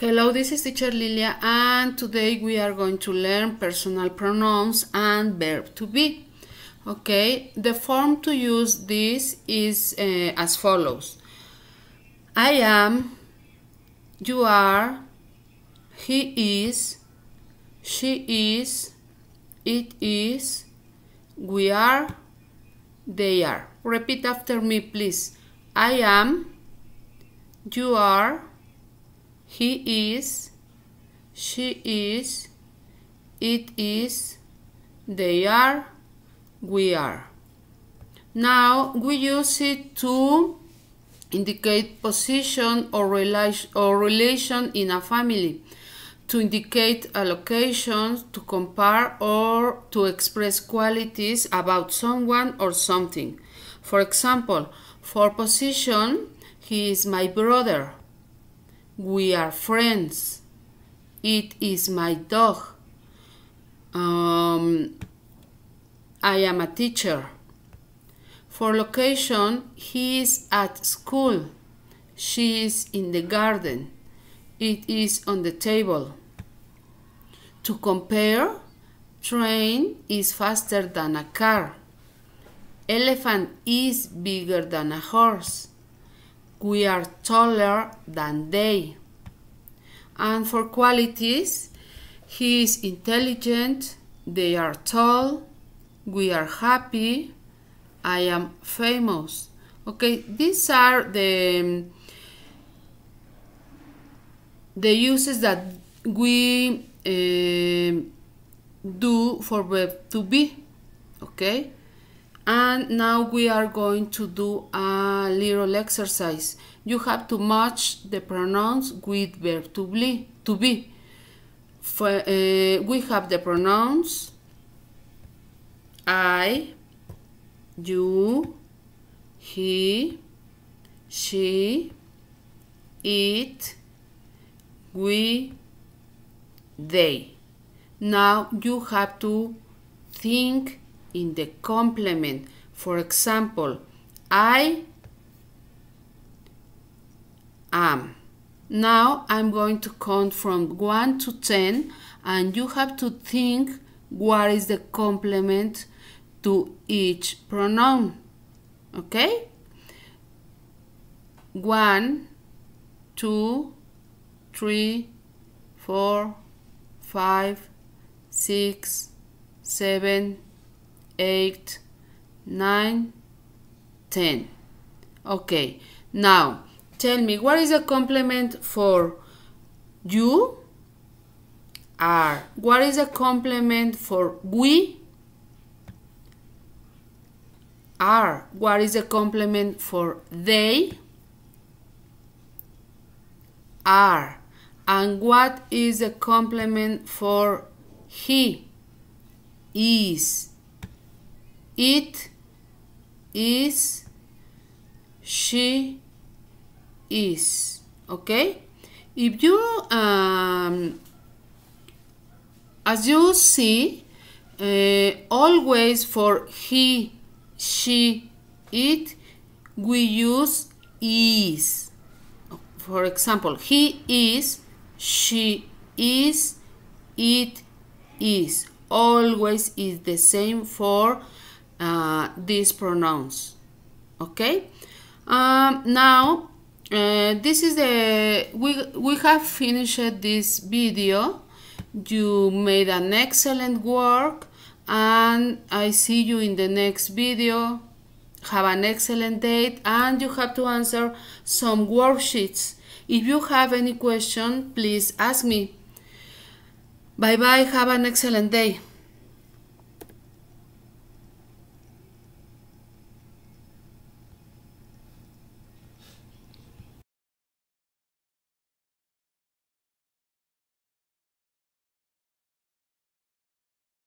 Hello, this is teacher Lilia and today we are going to learn personal pronouns and verb to be. Okay, the form to use this is uh, as follows. I am, you are, he is, she is, it is, we are, they are. Repeat after me, please. I am, you are, he is, she is, it is, they are, we are. Now we use it to indicate position or, rela or relation in a family, to indicate a location, to compare or to express qualities about someone or something. For example, for position, he is my brother. We are friends. It is my dog. Um, I am a teacher. For location, he is at school. She is in the garden. It is on the table. To compare, train is faster than a car. Elephant is bigger than a horse we are taller than they. And for qualities, he is intelligent, they are tall, we are happy, I am famous. Okay, these are the, um, the uses that we uh, do for verb to be. Okay and now we are going to do a little exercise you have to match the pronouns with verb to be to be For, uh, we have the pronouns i you he she it we they now you have to think in the complement. For example, I am. Now I'm going to count from 1 to 10 and you have to think what is the complement to each pronoun. Okay? 1, 2, 3, 4, 5, 6, 7, 8, nine, ten. Okay, now tell me what is the complement for you are. What is the complement for we are? What is the complement for they are? And what is the complement for he is? It is she is okay if you um, as you see uh, always for he she it we use is for example he is she is it is always is the same for uh, these pronouns. Okay. Um, now uh, this is the we we have finished this video. You made an excellent work, and I see you in the next video. Have an excellent day, and you have to answer some worksheets. If you have any question, please ask me. Bye bye. Have an excellent day.